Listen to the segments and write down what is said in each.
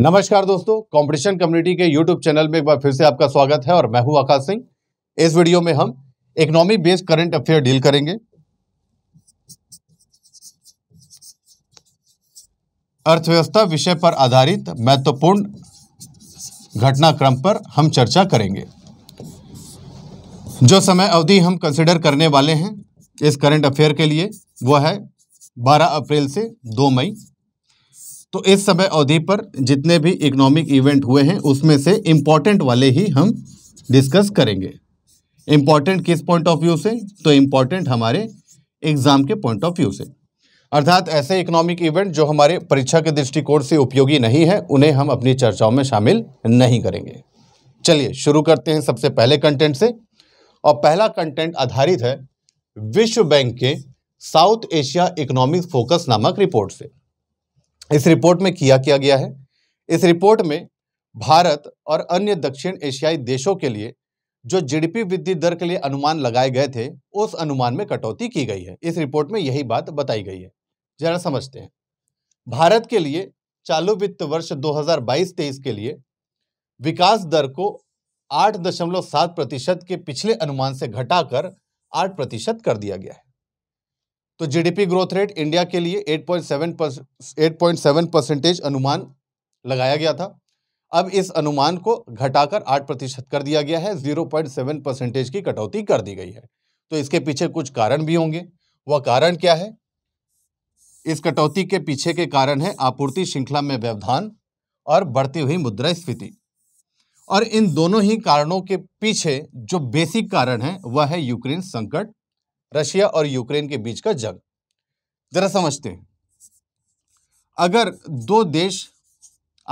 नमस्कार दोस्तों competition community के यूट्यूब चैनल में एक बार फिर से आपका स्वागत है और मैं हूं आकाश सिंह इस वीडियो में हम economy based current affair deal करेंगे अर्थव्यवस्था विषय पर आधारित महत्वपूर्ण घटनाक्रम पर हम चर्चा करेंगे जो समय अवधि हम कंसिडर करने वाले हैं इस करंट अफेयर के लिए वह है 12 अप्रैल से 2 मई तो इस समय अवधि पर जितने भी इकोनॉमिक इवेंट हुए हैं उसमें से इम्पॉर्टेंट वाले ही हम डिस्कस करेंगे इम्पॉर्टेंट किस पॉइंट ऑफ व्यू से तो इम्पॉर्टेंट हमारे एग्ज़ाम के पॉइंट ऑफ व्यू से अर्थात ऐसे इकोनॉमिक इवेंट जो हमारे परीक्षा के दृष्टिकोण से उपयोगी नहीं है उन्हें हम अपनी चर्चाओं में शामिल नहीं करेंगे चलिए शुरू करते हैं सबसे पहले कंटेंट से और पहला कंटेंट आधारित है विश्व बैंक के साउथ एशिया इकोनॉमिक फोकस नामक रिपोर्ट से इस रिपोर्ट में किया किया गया है इस रिपोर्ट में भारत और अन्य दक्षिण एशियाई देशों के लिए जो जीडीपी वृद्धि दर के लिए अनुमान लगाए गए थे उस अनुमान में कटौती की गई है इस रिपोर्ट में यही बात बताई गई है जरा समझते हैं भारत के लिए चालू वित्त वर्ष 2022-23 के लिए विकास दर को 8.7 प्रतिशत के पिछले अनुमान से घटाकर 8 प्रतिशत कर दिया गया है तो जीडीपी ग्रोथ रेट इंडिया के लिए 8.7 8.7 परसेंटेज अनुमान लगाया गया था अब इस अनुमान को घटाकर 8 प्रतिशत कर दिया गया है 0.7 परसेंटेज की कटौती कर दी गई है तो इसके पीछे कुछ कारण भी होंगे वह कारण क्या है इस कटौती के पीछे के कारण है आपूर्ति श्रृंखला में व्यवधान और बढ़ती हुई मुद्रा मुद्रास्फीति और इन दोनों ही कारणों के पीछे जो बेसिक कारण है वह है यूक्रेन संकट रशिया और यूक्रेन के बीच का जंग जरा समझते हैं अगर दो देश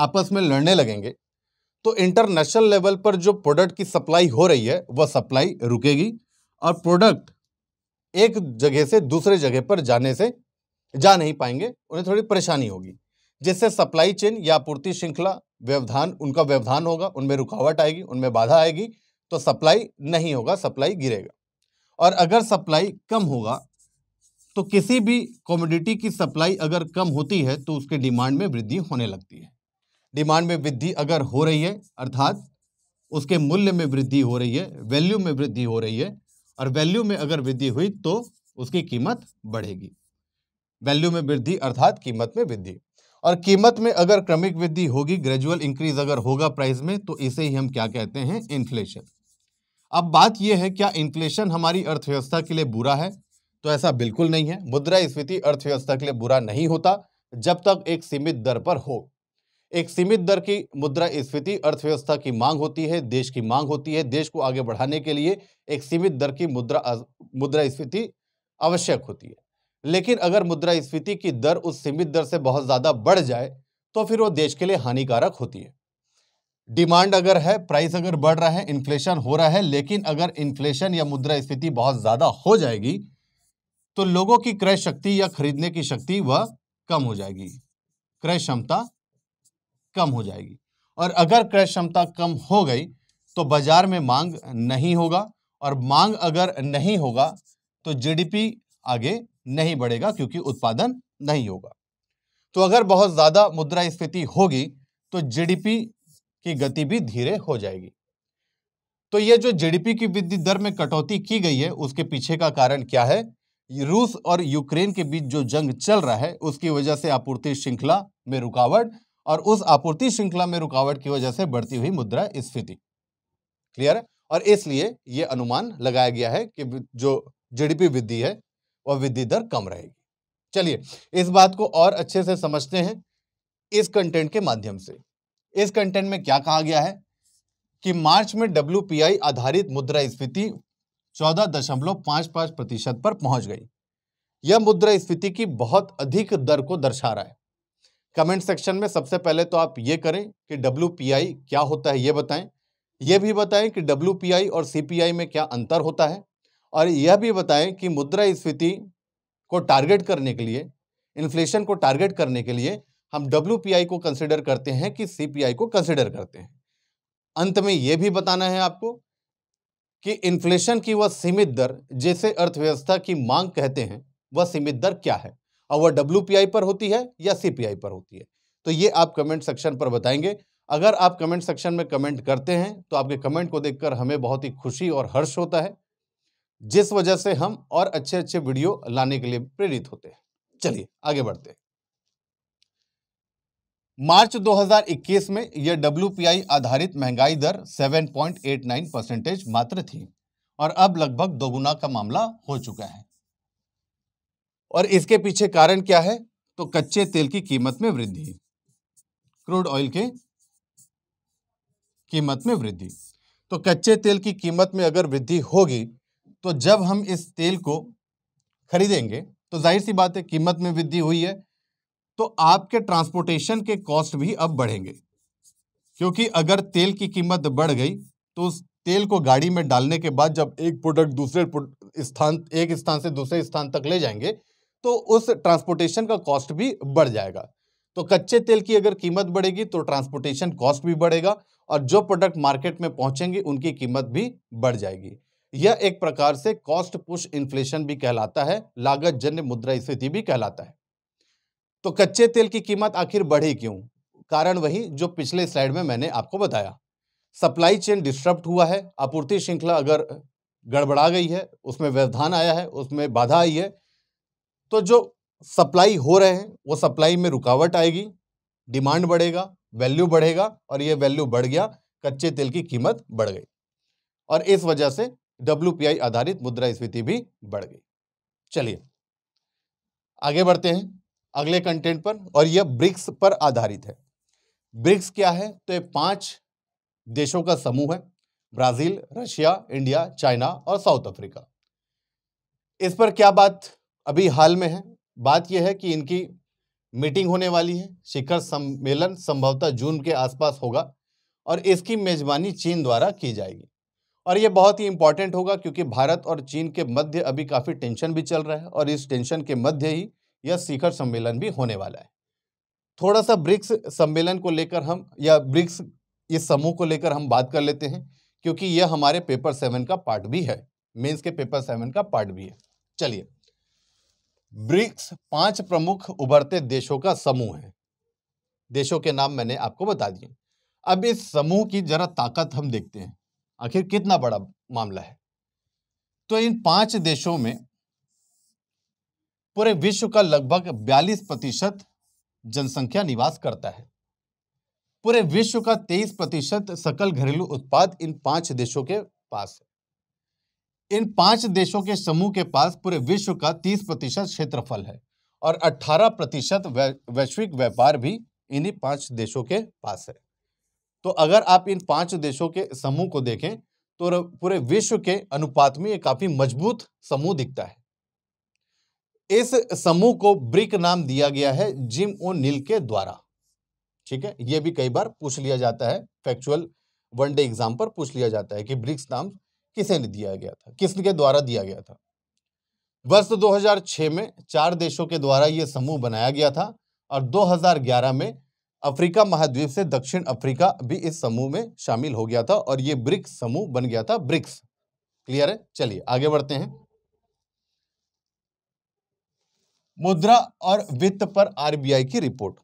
आपस में लड़ने लगेंगे तो इंटरनेशनल लेवल पर जो प्रोडक्ट की सप्लाई हो रही है वह सप्लाई रुकेगी और प्रोडक्ट एक जगह से दूसरे जगह पर जाने से जा नहीं पाएंगे उन्हें थोड़ी परेशानी होगी जिससे सप्लाई चेन या आपूर्ति श्रृंखला व्यवधान उनका व्यवधान होगा उनमें रुकावट आएगी उनमें बाधा आएगी तो सप्लाई नहीं होगा सप्लाई गिरेगा और अगर सप्लाई कम होगा तो किसी भी कॉमोडिटी की सप्लाई अगर कम होती है तो उसके डिमांड में वृद्धि होने लगती है डिमांड में वृद्धि अगर हो रही है अर्थात उसके मूल्य में वृद्धि हो रही है वैल्यू में वृद्धि हो रही है और वैल्यू में अगर वृद्धि हुई तो उसकी कीमत बढ़ेगी वैल्यू में वृद्धि अर्थात कीमत में वृद्धि और कीमत में अगर क्रमिक वृद्धि होगी ग्रेजुअल इंक्रीज अगर होगा प्राइस में तो इसे ही हम क्या कहते हैं इन्फ्लेशन अब बात यह है क्या इन्फ्लेशन हमारी अर्थव्यवस्था के लिए बुरा है तो ऐसा बिल्कुल नहीं है मुद्रा स्फीति अर्थव्यवस्था के लिए बुरा नहीं होता जब तक एक सीमित दर पर हो एक सीमित दर की मुद्रा स्फीति अर्थव्यवस्था की मांग होती है देश की मांग होती है देश को आगे बढ़ाने के लिए एक सीमित दर की मुद्रा मुद्रा स्फीति आवश्यक होती है लेकिन अगर मुद्रा स्फीति की दर उस सीमित दर से बहुत ज़्यादा बढ़ जाए तो फिर वो देश के लिए हानिकारक होती है डिमांड अगर है प्राइस अगर बढ़ रहा है इन्फ्लेशन हो रहा है लेकिन अगर इन्फ्लेशन या मुद्रा स्फीति बहुत ज़्यादा हो जाएगी तो लोगों की क्रय शक्ति या खरीदने की शक्ति वह कम हो जाएगी क्रय क्षमता कम हो जाएगी और अगर क्रय क्षमता कम हो गई तो बाजार में मांग नहीं होगा और मांग अगर नहीं होगा तो जीडीपी आगे नहीं बढ़ेगा क्योंकि उत्पादन नहीं होगा तो अगर बहुत ज़्यादा मुद्रा स्थिति होगी तो जीडीपी की गति भी धीरे हो जाएगी तो ये जो जीडीपी की वृद्धि दर में कटौती की गई है उसके पीछे का कारण क्या है रूस और यूक्रेन के बीच जो जंग चल रहा है उसकी वजह से आपूर्ति श्रृंखला में रुकावट और उस आपूर्ति श्रृंखला में रुकावट की वजह से बढ़ती हुई मुद्रा स्फीति क्लियर और इसलिए ये अनुमान लगाया गया है कि जो जीडीपी वृद्धि है वह वृद्धि दर कम रहेगी चलिए इस बात को और अच्छे से समझते हैं इस कंटेंट के माध्यम से इस कंटेंट में क्या कहा गया है कि मार्च में डब्ल्यू आधारित मुद्रा स्फीति चौदह दशमलव प्रतिशत पर पहुंच गई यह स्फीति की बहुत अधिक दर को दर्शा रहा है कमेंट सेक्शन में सबसे पहले तो आप ये करें कि डब्ल्यू क्या होता है ये बताएं ये भी बताएं कि डब्ल्यू और सी में क्या अंतर होता है और यह भी बताएं कि मुद्रा स्फीति को टारगेट करने के लिए इन्फ्लेशन को टारगेट करने के लिए हम डब्ल्यू को कंसिडर करते हैं कि सी को कंसिडर करते हैं अंत में ये भी बताना है आपको कि इन्फ्लेशन की वह सीमित दर जैसे अर्थव्यवस्था की मांग कहते हैं वह सीमित दर क्या है और वह डब्ल्यू पर होती है या सी पर होती है तो ये आप कमेंट सेक्शन पर बताएंगे अगर आप कमेंट सेक्शन में कमेंट करते हैं तो आपके कमेंट को देखकर हमें बहुत ही खुशी और हर्ष होता है जिस वजह से हम और अच्छे अच्छे वीडियो लाने के लिए प्रेरित होते हैं चलिए आगे बढ़ते हैं मार्च 2021 में यह डब्ल्यू आधारित महंगाई दर 7.89 परसेंटेज मात्र थी और अब लगभग दोगुना का मामला हो चुका है और इसके पीछे कारण क्या है तो कच्चे तेल की कीमत में वृद्धि क्रूड ऑयल के कीमत में वृद्धि तो कच्चे तेल की कीमत में अगर वृद्धि होगी तो जब हम इस तेल को खरीदेंगे तो जाहिर सी बात है कीमत में वृद्धि हुई है तो आपके ट्रांसपोर्टेशन के कॉस्ट भी अब बढ़ेंगे क्योंकि अगर तेल की कीमत बढ़ गई तो उस तेल को गाड़ी में डालने के बाद जब एक प्रोडक्ट दूसरे स्थान एक स्थान से दूसरे स्थान तक ले जाएंगे तो उस ट्रांसपोर्टेशन का कॉस्ट भी बढ़ जाएगा तो कच्चे तेल की अगर कीमत बढ़ेगी तो ट्रांसपोर्टेशन कॉस्ट भी बढ़ेगा और जो प्रोडक्ट मार्केट में पहुंचेंगे उनकी कीमत भी बढ़ जाएगी यह एक प्रकार से कॉस्ट पुश इन्फ्लेशन भी कहलाता है लागत जन्य मुद्रा स्थिति भी कहलाता है तो कच्चे तेल की कीमत आखिर बढ़ी क्यों कारण वही जो पिछले स्लाइड में मैंने आपको बताया सप्लाई चेन डिस्टर्ब हुआ है आपूर्ति श्रृंखला अगर गड़बड़ा गई है उसमें व्यवधान आया है उसमें बाधा आई है तो जो सप्लाई हो रहे हैं वो सप्लाई में रुकावट आएगी डिमांड बढ़ेगा वैल्यू बढ़ेगा और ये वैल्यू बढ़ गया कच्चे तेल की कीमत बढ़ गई और इस वजह से डब्ल्यू आधारित मुद्रा स्फीति भी बढ़ गई चलिए आगे बढ़ते हैं अगले कंटेंट पर और यह ब्रिक्स पर आधारित है ब्रिक्स क्या है तो ये पांच देशों का समूह है ब्राज़ील रशिया इंडिया चाइना और साउथ अफ्रीका इस पर क्या बात अभी हाल में है बात यह है कि इनकी मीटिंग होने वाली है शिखर सम्मेलन संभवतः जून के आसपास होगा और इसकी मेजबानी चीन द्वारा की जाएगी और ये बहुत ही इंपॉर्टेंट होगा क्योंकि भारत और चीन के मध्य अभी काफ़ी टेंशन भी चल रहा है और इस टेंशन के मध्य ही यह शिखर सम्मेलन भी होने वाला है थोड़ा सा ब्रिक्स सम्मेलन को लेकर हम या ब्रिक्स इस समूह को लेकर हम बात कर लेते हैं क्योंकि यह हमारे पेपर सेवन का पार्ट भी है मेंस के पेपर सेवन का पार्ट भी है चलिए ब्रिक्स पांच प्रमुख उभरते देशों का समूह है देशों के नाम मैंने आपको बता दिए अब इस समूह की जरा ताकत हम देखते हैं आखिर कितना बड़ा मामला है तो इन पांच देशों में पूरे विश्व का लगभग 42 प्रतिशत जनसंख्या निवास करता है पूरे विश्व का 23 प्रतिशत सकल घरेलू उत्पाद इन पांच देशों के पास है इन पांच देशों के समूह के पास पूरे विश्व का 30 प्रतिशत क्षेत्रफल है और 18 प्रतिशत वैश्विक व्यापार भी इन्हीं पांच देशों के पास है तो अगर आप इन पांच देशों के समूह को देखें तो पूरे विश्व के अनुपात में ये काफ़ी मजबूत समूह दिखता है इस समूह को ब्रिक नाम दिया गया है जिम ओ नील के द्वारा ठीक है यह भी कई बार पूछ लिया जाता है फैक्चुअल वनडे एग्जाम पर पूछ लिया जाता है कि ब्रिक्स नाम किसे दिया गया था किसके द्वारा दिया गया था वर्ष 2006 में चार देशों के द्वारा यह समूह बनाया गया था और 2011 में अफ्रीका महाद्वीप से दक्षिण अफ्रीका भी इस समूह में शामिल हो गया था और ये ब्रिक्स समूह बन गया था ब्रिक्स क्लियर है चलिए आगे बढ़ते हैं मुद्रा और वित्त पर आरबीआई की report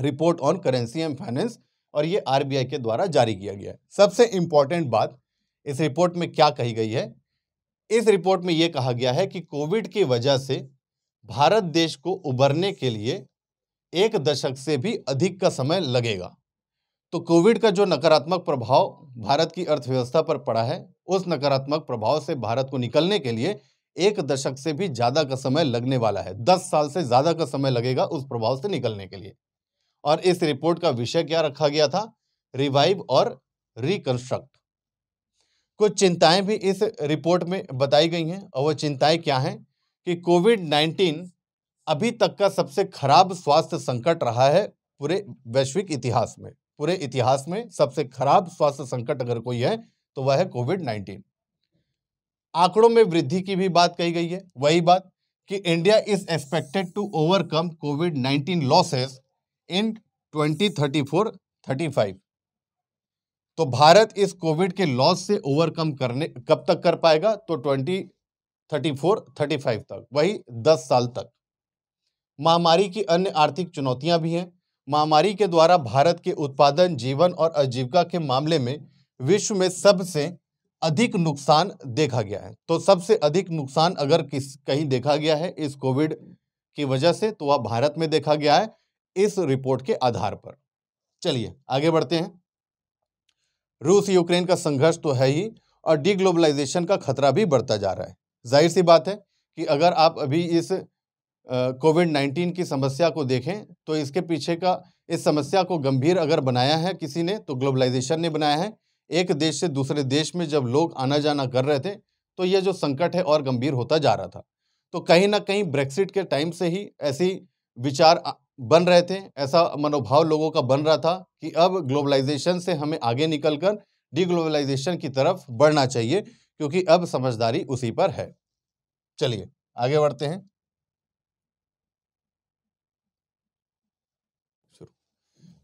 report on currency and finance और ये आरबीआई के द्वारा जारी किया गया है सबसे इंपॉर्टेंट बात इस रिपोर्ट में क्या कही गई है इस रिपोर्ट में ये कहा गया है कि कोविड की वजह से भारत देश को उभरने के लिए एक दशक से भी अधिक का समय लगेगा तो कोविड का जो नकारात्मक प्रभाव भारत की अर्थव्यवस्था पर पड़ा है उस नकारात्मक प्रभाव से भारत को निकलने के लिए एक दशक से भी ज़्यादा का समय लगने वाला है दस साल से ज़्यादा का समय लगेगा उस प्रभाव से निकलने के लिए और इस रिपोर्ट का विषय क्या रखा गया था रिवाइव और रिकंस्ट्रक्ट कुछ चिंताएं भी इस रिपोर्ट में बताई गई हैं और वो चिंताएं क्या हैं कि कोविड नाइन्टीन अभी तक का सबसे खराब स्वास्थ्य संकट रहा है पूरे वैश्विक इतिहास में पूरे इतिहास में सबसे खराब स्वास्थ्य संकट अगर कोई है तो वह है कोविड नाइन्टीन आंकड़ों में वृद्धि की भी बात कही गई है वही बात कि India is expected to overcome Covid 19 losses in 2034 35 तो भारत इस कोविड के लॉस से ओवरकम करने कब तक कर पाएगा तो 2034 35 तक वही 10 साल तक महामारी की अन्य आर्थिक चुनौतियां भी हैं महामारी के द्वारा भारत के उत्पादन जीवन और आजीविका के मामले में विश्व में सबसे अधिक नुकसान देखा गया है तो सबसे अधिक नुकसान अगर किस कहीं देखा गया है इस कोविड की वजह से तो वह भारत में देखा गया है इस रिपोर्ट के आधार पर चलिए आगे बढ़ते हैं रूस यूक्रेन का संघर्ष तो है ही और डिग्लोबलाइजेशन का खतरा भी बढ़ता जा रहा है जाहिर सी बात है कि अगर आप अभी इस कोविड नाइन्टीन की समस्या को देखें तो इसके पीछे का इस समस्या को गंभीर अगर बनाया है किसी ने तो ग्लोबलाइजेशन ने बनाया है एक देश से दूसरे देश में जब लोग आना जाना कर रहे थे तो ये जो संकट है और गंभीर होता जा रहा था तो कहीं ना कहीं ब्रेक्सिट के टाइम से ही ऐसी विचार बन रहे थे ऐसा मनोभाव लोगों का बन रहा था कि अब ग्लोबलाइजेशन से हमें आगे निकलकर डीग्लोबलाइजेशन की तरफ बढ़ना चाहिए क्योंकि अब समझदारी उसी पर है चलिए आगे बढ़ते हैं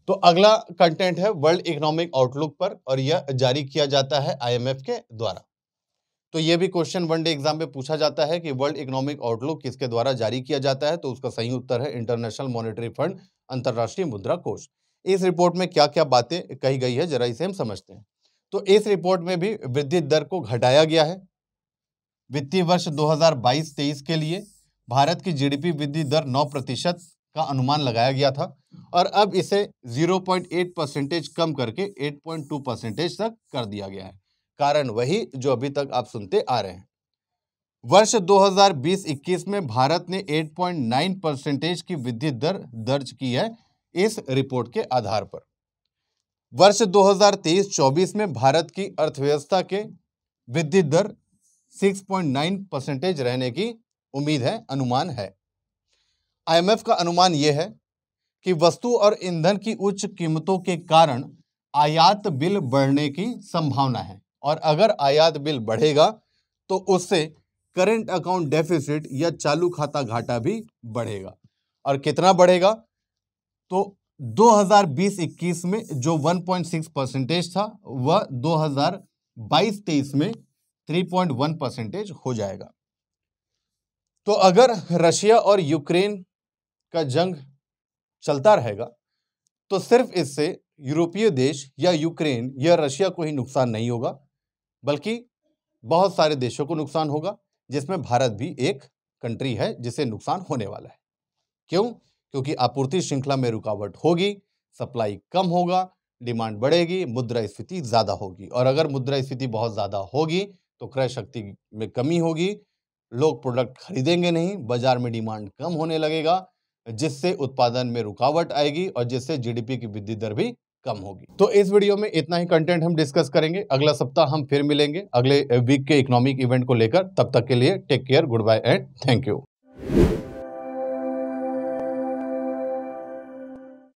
तो अगला कंटेंट है वर्ल्ड इकोनॉमिक आउटलुक पर और यह जारी किया जाता है आईएमएफ के द्वारा तो यह भी क्वेश्चन वनडे एग्जाम में पूछा जाता है कि वर्ल्ड इकोनॉमिक आउटलुक किसके द्वारा जारी किया जाता है तो उसका सही उत्तर है इंटरनेशनल मॉनिटरी फंड अंतर्राष्ट्रीय मुद्रा कोष इस रिपोर्ट में क्या क्या बातें कही गई है जरा इसे हम समझते हैं तो इस रिपोर्ट में भी वृद्धि दर को घटाया गया है वित्तीय वर्ष 2022-23 के लिए भारत की जीडीपी वृद्धि दर 9 प्रतिशत का अनुमान लगाया गया था और अब इसे 0.8 परसेंटेज कम करके 8.2 परसेंटेज तक कर दिया गया है कारण वही जो अभी तक आप सुनते आ रहे हैं वर्ष 2020-21 में भारत ने 8.9 परसेंटेज की वृद्धि दर दर्ज की है इस रिपोर्ट के आधार पर वर्ष 2023-24 में भारत की अर्थव्यवस्था के वृद्धि दर 6.9 परसेंटेज रहने की उम्मीद है अनुमान है आईएमएफ का अनुमान यह है कि वस्तु और ईंधन की उच्च कीमतों के कारण आयात बिल बढ़ने की संभावना है और अगर आयात बिल बढ़ेगा तो उससे करेंट अकाउंट डेफिसिट या चालू खाता घाटा भी बढ़ेगा और कितना बढ़ेगा तो 2020-21 में जो 1.6 परसेंटेज था वह 2022-23 में 3.1 परसेंटेज हो जाएगा तो अगर रशिया और यूक्रेन का जंग चलता रहेगा तो सिर्फ इससे यूरोपीय देश या यूक्रेन या रशिया को ही नुकसान नहीं होगा बल्कि बहुत सारे देशों को नुकसान होगा जिसमें भारत भी एक कंट्री है जिसे नुकसान होने वाला है क्यों क्योंकि आपूर्ति श्रृंखला में रुकावट होगी सप्लाई कम होगा डिमांड बढ़ेगी मुद्रा स्थिति ज़्यादा होगी और अगर मुद्रा स्थिति बहुत ज़्यादा होगी तो क्रय शक्ति में कमी होगी लोग प्रोडक्ट खरीदेंगे नहीं बाजार में डिमांड कम होने लगेगा जिससे उत्पादन में रुकावट आएगी और जिससे जीडीपी की वृद्धि दर भी कम होगी तो इस वीडियो में इतना ही कंटेंट हम डिस्कस करेंगे अगला सप्ताह हम फिर मिलेंगे अगले वीक के इकोनॉमिक इवेंट को लेकर तब तक के लिए take care goodbye and thank you